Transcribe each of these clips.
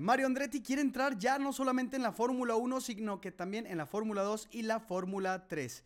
Mario Andretti quiere entrar ya no solamente en la Fórmula 1, sino que también en la Fórmula 2 y la Fórmula 3.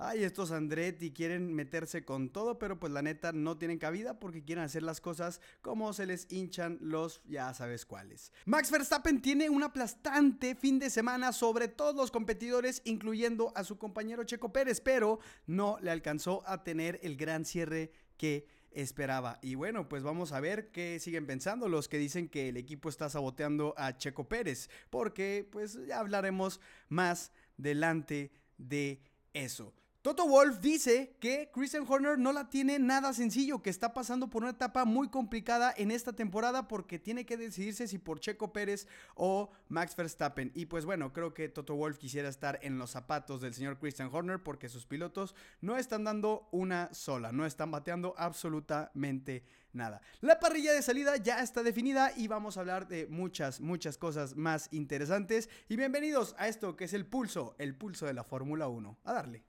Ay, estos Andretti quieren meterse con todo, pero pues la neta no tienen cabida porque quieren hacer las cosas como se les hinchan los ya sabes cuáles. Max Verstappen tiene un aplastante fin de semana sobre todos los competidores, incluyendo a su compañero Checo Pérez, pero no le alcanzó a tener el gran cierre que esperaba. Y bueno, pues vamos a ver qué siguen pensando los que dicen que el equipo está saboteando a Checo Pérez, porque pues ya hablaremos más delante de eso. Toto Wolf dice que Christian Horner no la tiene nada sencillo, que está pasando por una etapa muy complicada en esta temporada porque tiene que decidirse si por Checo Pérez o Max Verstappen. Y pues bueno, creo que Toto Wolf quisiera estar en los zapatos del señor Christian Horner porque sus pilotos no están dando una sola, no están bateando absolutamente nada. La parrilla de salida ya está definida y vamos a hablar de muchas, muchas cosas más interesantes. Y bienvenidos a esto que es el pulso, el pulso de la Fórmula 1. A darle.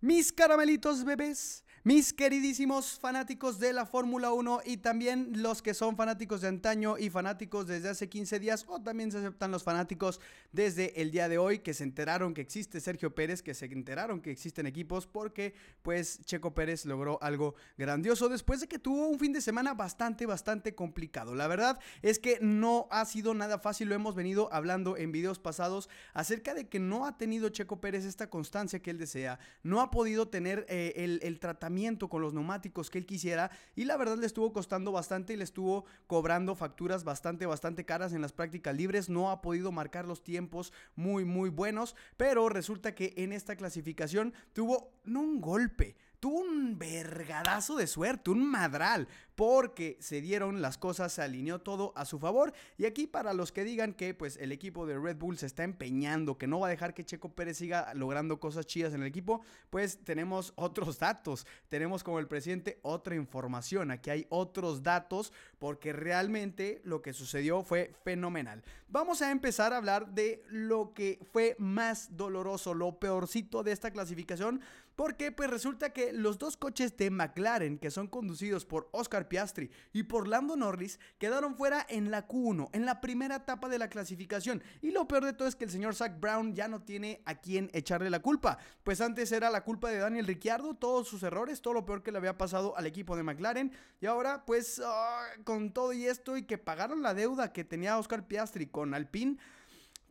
Mis caramelitos bebés, mis queridísimos fanáticos de la Fórmula 1 y también los que son fanáticos de antaño y fanáticos desde hace 15 días o también se aceptan los fanáticos desde el día de hoy que se enteraron que existe Sergio Pérez, que se enteraron que existen equipos porque pues Checo Pérez logró algo grandioso después de que tuvo un fin de semana bastante, bastante complicado. La verdad es que no ha sido nada fácil, lo hemos venido hablando en videos pasados acerca de que no ha tenido Checo Pérez esta constancia que él desea, no ha podido tener eh, el tratamiento con los neumáticos que él quisiera y la verdad le estuvo costando bastante y le estuvo cobrando facturas bastante, bastante caras en las prácticas libres. No ha podido marcar los tiempos muy, muy buenos, pero resulta que en esta clasificación tuvo no un golpe, un vergadazo de suerte, un madral, porque se dieron las cosas, se alineó todo a su favor. Y aquí para los que digan que pues el equipo de Red Bull se está empeñando, que no va a dejar que Checo Pérez siga logrando cosas chidas en el equipo, pues tenemos otros datos, tenemos como el presidente otra información, aquí hay otros datos, porque realmente lo que sucedió fue fenomenal. Vamos a empezar a hablar de lo que fue más doloroso, lo peorcito de esta clasificación, porque pues resulta que los dos coches de McLaren que son conducidos por Oscar Piastri y por Lando Norris quedaron fuera en la Q1, en la primera etapa de la clasificación. Y lo peor de todo es que el señor Zach Brown ya no tiene a quién echarle la culpa. Pues antes era la culpa de Daniel Ricciardo, todos sus errores, todo lo peor que le había pasado al equipo de McLaren. Y ahora pues ah, con todo y esto y que pagaron la deuda que tenía Oscar Piastri con Alpine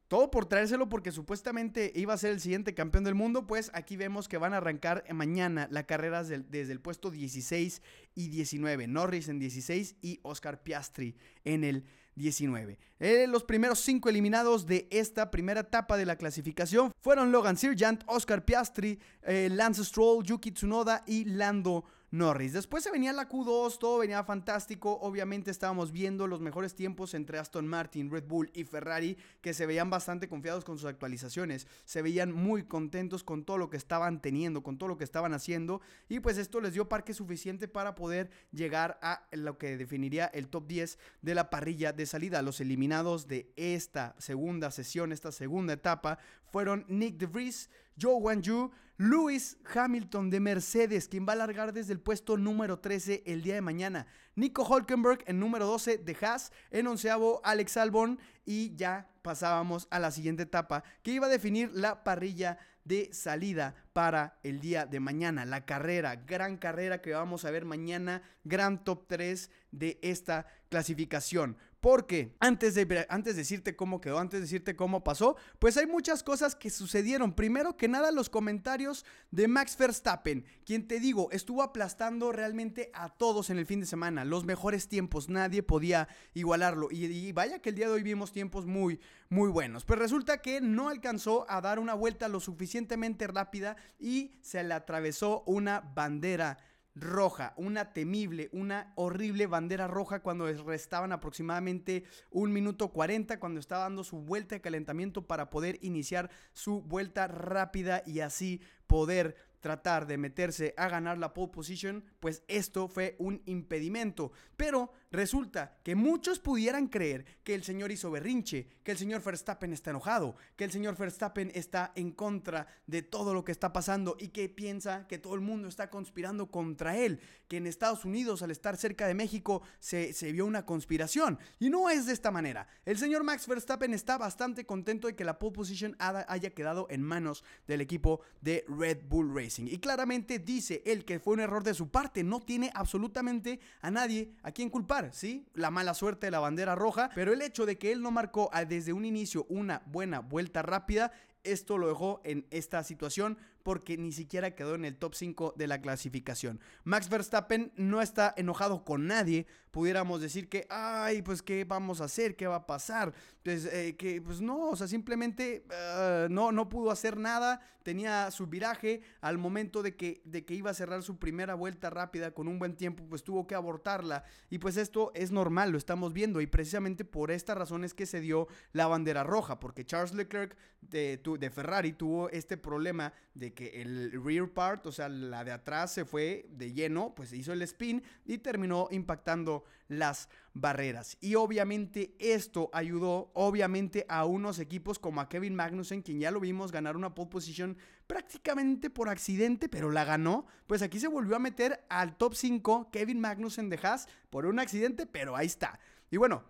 todo por traérselo porque supuestamente iba a ser el siguiente campeón del mundo, pues aquí vemos que van a arrancar mañana la carrera desde el puesto 16 y 19. Norris en 16 y Oscar Piastri en el 19. Eh, los primeros cinco eliminados de esta primera etapa de la clasificación fueron Logan Sirjant, Oscar Piastri, eh, Lance Stroll, Yuki Tsunoda y Lando Norris. Después se venía la Q2, todo venía fantástico. Obviamente estábamos viendo los mejores tiempos entre Aston Martin, Red Bull y Ferrari, que se veían bastante confiados con sus actualizaciones. Se veían muy contentos con todo lo que estaban teniendo, con todo lo que estaban haciendo. Y pues esto les dio parque suficiente para poder llegar a lo que definiría el top 10 de la parrilla de salida. Los eliminados de esta segunda sesión, esta segunda etapa, fueron Nick DeVries, Joe Wanju, Lewis Hamilton de Mercedes, quien va a largar desde el puesto número 13 el día de mañana. Nico Hulkenberg en número 12 de Haas, en onceavo Alex Albon y ya pasábamos a la siguiente etapa que iba a definir la parrilla de salida para el día de mañana. La carrera, gran carrera que vamos a ver mañana, gran top 3 de esta clasificación. Porque antes de, antes de decirte cómo quedó, antes de decirte cómo pasó, pues hay muchas cosas que sucedieron. Primero que nada, los comentarios de Max Verstappen, quien te digo, estuvo aplastando realmente a todos en el fin de semana. Los mejores tiempos, nadie podía igualarlo. Y, y vaya que el día de hoy vimos tiempos muy, muy buenos. Pues resulta que no alcanzó a dar una vuelta lo suficientemente rápida y se le atravesó una bandera roja, una temible, una horrible bandera roja cuando les restaban aproximadamente un minuto 40 cuando estaba dando su vuelta de calentamiento para poder iniciar su vuelta rápida y así poder tratar de meterse a ganar la pole position, pues esto fue un impedimento. Pero Resulta que muchos pudieran creer que el señor hizo berrinche, que el señor Verstappen está enojado, que el señor Verstappen está en contra de todo lo que está pasando y que piensa que todo el mundo está conspirando contra él, que en Estados Unidos al estar cerca de México se, se vio una conspiración. Y no es de esta manera. El señor Max Verstappen está bastante contento de que la pole position haya quedado en manos del equipo de Red Bull Racing. Y claramente dice él que fue un error de su parte, no tiene absolutamente a nadie a quien culpar. ¿sí? La mala suerte de la bandera roja, pero el hecho de que él no marcó ah, desde un inicio una buena vuelta rápida esto lo dejó en esta situación porque ni siquiera quedó en el top 5 de la clasificación. Max Verstappen no está enojado con nadie. Pudiéramos decir que, ay, pues qué vamos a hacer, qué va a pasar. Pues, eh, que, pues no, o sea, simplemente ah, no, no pudo hacer nada. Tenía su viraje al momento de que, de que iba a cerrar su primera vuelta rápida con un buen tiempo, pues tuvo que abortarla. Y pues esto es normal, lo estamos viendo. Y precisamente por esta razón es que se dio la bandera roja, porque Charles Leclerc de eh, de Ferrari tuvo este problema de que el rear part, o sea, la de atrás se fue de lleno, pues hizo el spin y terminó impactando las barreras. Y obviamente esto ayudó, obviamente, a unos equipos como a Kevin Magnussen, quien ya lo vimos ganar una pole position prácticamente por accidente, pero la ganó. Pues aquí se volvió a meter al top 5 Kevin Magnussen de Haas por un accidente, pero ahí está. Y bueno,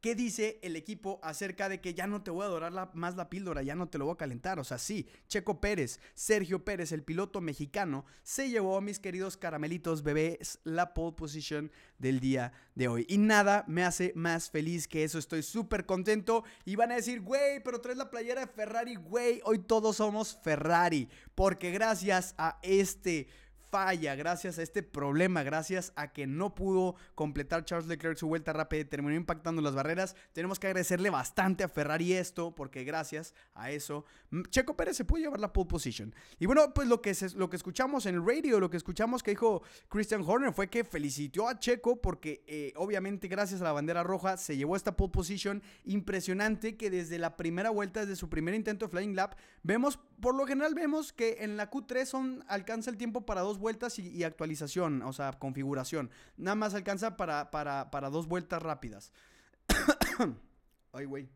¿Qué dice el equipo acerca de que ya no te voy a dorar más la píldora, ya no te lo voy a calentar? O sea, sí, Checo Pérez, Sergio Pérez, el piloto mexicano, se llevó, mis queridos caramelitos bebés, la pole position del día de hoy. Y nada me hace más feliz que eso, estoy súper contento. Y van a decir, güey, pero traes la playera de Ferrari, güey, hoy todos somos Ferrari. Porque gracias a este falla, gracias a este problema, gracias a que no pudo completar Charles Leclerc su vuelta rápida y terminó impactando las barreras. Tenemos que agradecerle bastante a Ferrari esto, porque gracias a eso mm, Checo Pérez se pudo llevar la pole position. Y bueno, pues lo que, lo que escuchamos en el radio, lo que escuchamos que dijo Christian Horner fue que felicitó a Checo porque eh, obviamente gracias a la bandera roja se llevó esta pole position impresionante que desde la primera vuelta, desde su primer intento de Flying Lap, vemos, por lo general vemos que en la Q3 son, alcanza el tiempo para dos vueltas y, actualización, o sea, configuración. Nada más alcanza para, para, dos vueltas rápidas. Ay, güey.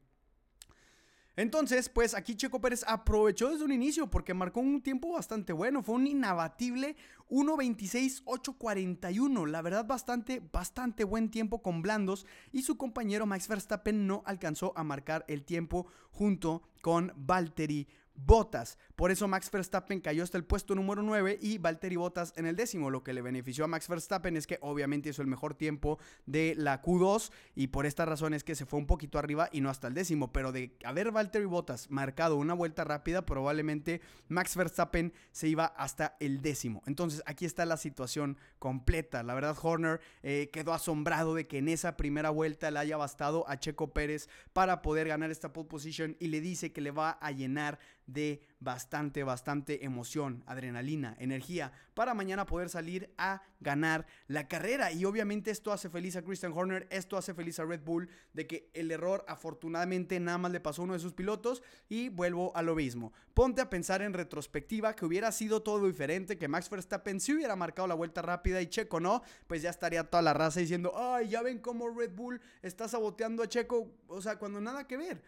Entonces, pues aquí Checo Pérez aprovechó desde un inicio porque marcó un tiempo bastante bueno. Fue un inabatible 1.26.841. La verdad, bastante, bastante buen tiempo con blandos. Y su compañero Max Verstappen no alcanzó a marcar el tiempo junto con Valtteri botas Por eso Max Verstappen cayó hasta el puesto número 9 y Valtteri Bottas en el décimo. Lo que le benefició a Max Verstappen es que obviamente hizo el mejor tiempo de la Q2 y por esta razón es que se fue un poquito arriba y no hasta el décimo. Pero de haber Valtteri Bottas marcado una vuelta rápida, probablemente Max Verstappen se iba hasta el décimo. Entonces aquí está la situación completa. La verdad, Horner eh, quedó asombrado de que en esa primera vuelta le haya bastado a Checo Pérez para poder ganar esta pole position y le dice que le va a llenar de bastante, bastante emoción, adrenalina, energía, para mañana poder salir a ganar la carrera. Y obviamente esto hace feliz a Christian Horner, esto hace feliz a Red Bull, de que el error afortunadamente nada más le pasó a uno de sus pilotos y vuelvo a lo mismo. Ponte a pensar en retrospectiva que hubiera sido todo diferente, que Max Verstappen si hubiera marcado la vuelta rápida y Checo no, pues ya estaría toda la raza diciendo, ay, ya ven cómo Red Bull está saboteando a Checo, o sea, cuando nada que ver.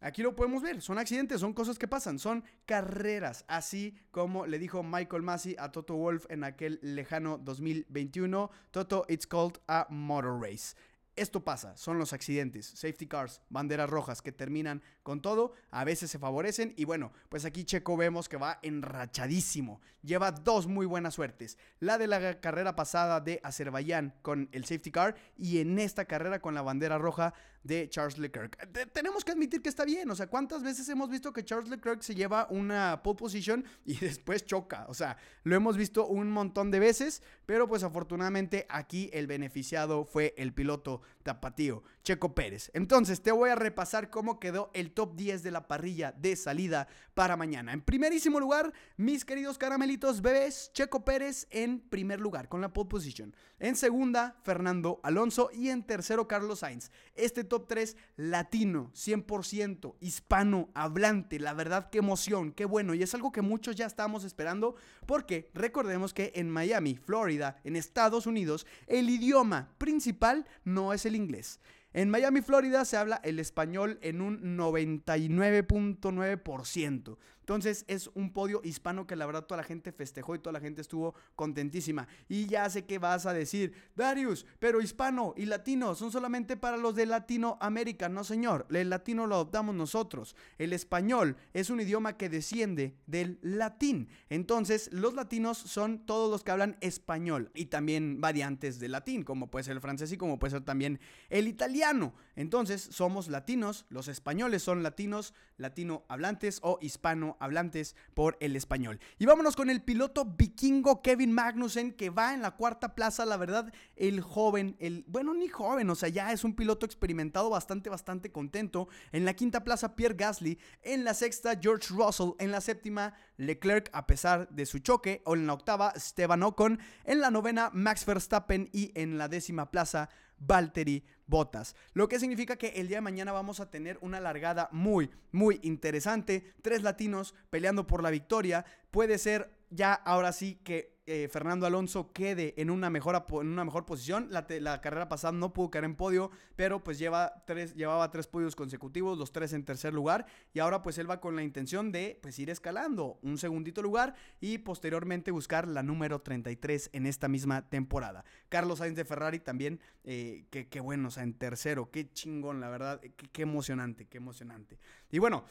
Aquí lo podemos ver, son accidentes, son cosas que pasan, son carreras, así como le dijo Michael Massey a Toto Wolf en aquel lejano 2021, Toto, it's called a motor race. Esto pasa, son los accidentes, safety cars, banderas rojas que terminan con todo, a veces se favorecen y bueno, pues aquí Checo vemos que va enrachadísimo, lleva dos muy buenas suertes, la de la carrera pasada de Azerbaiyán con el safety car y en esta carrera con la bandera roja de Charles Leclerc. tenemos que admitir que está bien, o sea, ¿cuántas veces hemos visto que Charles Leclerc se lleva una pole position y después choca? O sea, lo hemos visto un montón de veces, pero pues afortunadamente aquí el beneficiado fue el piloto tapatío, Checo Pérez. Entonces te voy a repasar cómo quedó el top 10 de la parrilla de salida para mañana. En primerísimo lugar, mis queridos caramelitos bebés, Checo Pérez en primer lugar con la pole position. En segunda, Fernando Alonso y en tercero, Carlos Sainz. Este top 3 latino, 100%, hispano, hablante, la verdad qué emoción, qué bueno y es algo que muchos ya estamos esperando porque recordemos que en Miami, Florida, en Estados Unidos, el idioma principal no es es el inglés. En Miami, Florida se habla el español en un 99.9%. Entonces es un podio hispano que la verdad toda la gente festejó y toda la gente estuvo contentísima. Y ya sé que vas a decir, Darius, pero hispano y latino son solamente para los de Latinoamérica. No señor, el latino lo adoptamos nosotros. El español es un idioma que desciende del latín. Entonces los latinos son todos los que hablan español y también variantes de latín, como puede ser el francés y como puede ser también el italiano. Entonces somos latinos, los españoles son latinos, latino hablantes o hispano hablantes por el español. Y vámonos con el piloto vikingo Kevin Magnussen que va en la cuarta plaza, la verdad, el joven, el bueno, ni joven, o sea, ya es un piloto experimentado bastante, bastante contento. En la quinta plaza Pierre Gasly, en la sexta George Russell, en la séptima Leclerc a pesar de su choque, o en la octava Esteban Ocon, en la novena Max Verstappen y en la décima plaza Valtteri Bottas. Lo que significa que el día de mañana vamos a tener una largada muy, muy interesante. Tres latinos peleando por la victoria. Puede ser ya ahora sí que eh, Fernando Alonso quede en una, mejor, en una mejor posición. La, carrera pasada no pudo caer en podio, pero pues lleva tres, llevaba tres podios consecutivos, los tres en tercer lugar. Y ahora pues él va con la intención de pues ir escalando un segundito lugar y posteriormente buscar la número 33 en esta misma temporada. Carlos Sainz de Ferrari también, eh, qué bueno, o sea, en tercero, qué chingón, la verdad, qué emocionante, qué emocionante. Y bueno...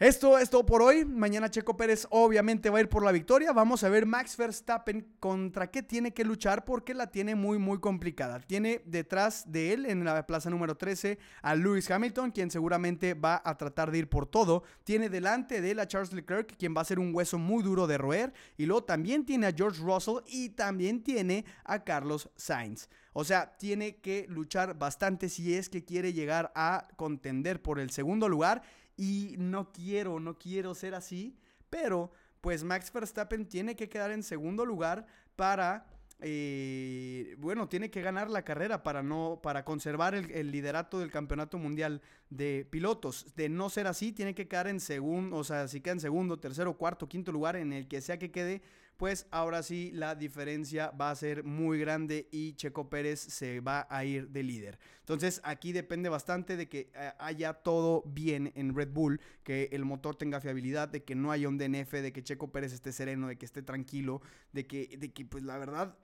Esto es todo por hoy. Mañana Checo Pérez obviamente va a ir por la victoria. Vamos a ver Max Verstappen contra qué tiene que luchar porque la tiene muy muy complicada. Tiene detrás de él en la plaza número 13 a Lewis Hamilton, quien seguramente va a tratar de ir por todo. Tiene delante de él a Charles Leclerc, quien va a ser un hueso muy duro de roer. Y luego también tiene a George Russell y también tiene a Carlos Sainz. O sea, tiene que luchar bastante si es que quiere llegar a contender por el segundo lugar y no quiero, no quiero ser así, pero pues Max Verstappen tiene que quedar en segundo lugar para eh, bueno, tiene que ganar la carrera para no, para conservar el, el, liderato del campeonato mundial de pilotos. De no ser así, tiene que quedar en segundo, o sea, si queda en segundo, tercero, cuarto, quinto lugar, en el que sea que quede, pues ahora sí la diferencia va a ser muy grande y Checo Pérez se va a ir de líder. Entonces aquí depende bastante de que eh, haya todo bien en Red Bull, que el motor tenga fiabilidad, de que no haya un DNF, de que Checo Pérez esté sereno, de que esté tranquilo, de que, de pues la verdad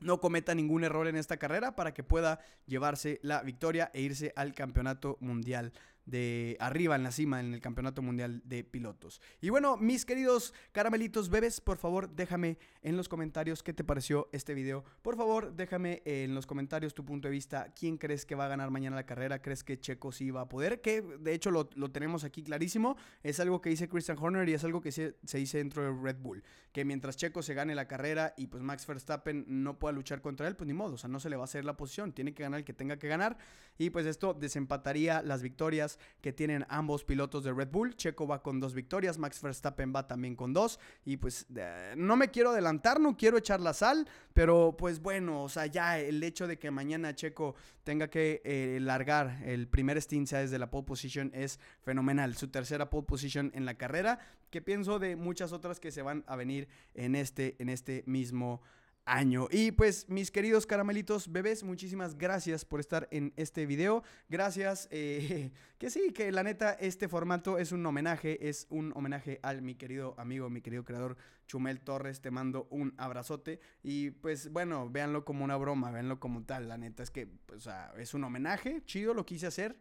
no cometa ningún error en esta carrera para que pueda llevarse la victoria e irse al campeonato mundial de arriba en la cima en el Campeonato Mundial de Pilotos. Y bueno, mis queridos caramelitos bebés, por favor déjame en los comentarios qué te pareció este video. Por favor déjame en los comentarios tu punto de vista. ¿Quién crees que va a ganar mañana la carrera? ¿Crees que Checo sí va a poder? Que de hecho lo, tenemos aquí clarísimo. Es algo que dice Christian Horner y es algo que se, se dice dentro de Red Bull. Que mientras Checo se gane la carrera y pues Max Verstappen no pueda luchar contra él, pues ni modo. O sea, no se le va a hacer la posición. Tiene que ganar el que tenga que ganar. Y pues esto desempataría las victorias que tienen ambos pilotos de Red Bull. Checo va con dos victorias, Max Verstappen va también con dos. Y pues eh, no me quiero adelantar, no quiero echar la sal, pero pues bueno, o sea, ya el hecho de que mañana Checo tenga que eh, largar el primer stint desde la pole position es fenomenal. Su tercera pole position en la carrera, que pienso de muchas otras que se van a venir en este, en este mismo año. Y pues mis queridos caramelitos bebés, muchísimas gracias por estar en este video. Gracias, eh, que sí, que la neta este formato es un homenaje, es un homenaje al mi querido amigo, mi querido creador Chumel Torres. Te mando un abrazote y pues bueno, véanlo como una broma, véanlo como tal. La neta es que, pues, es un homenaje, chido, lo quise hacer,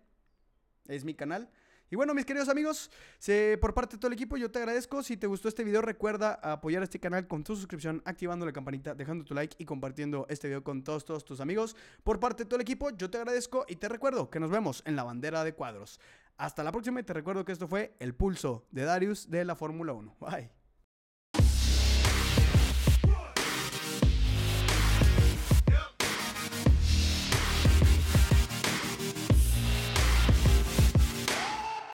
es mi canal. Y bueno, mis queridos amigos, por parte de todo el equipo, yo te agradezco. Si te gustó este video, recuerda apoyar este canal con tu suscripción, activando la campanita, dejando tu like y compartiendo este video con todos, tus amigos. Por parte de todo el equipo, yo te agradezco y te recuerdo que nos vemos en la bandera de cuadros. Hasta la próxima y te recuerdo que esto fue el pulso de Darius de la Fórmula 1. Bye.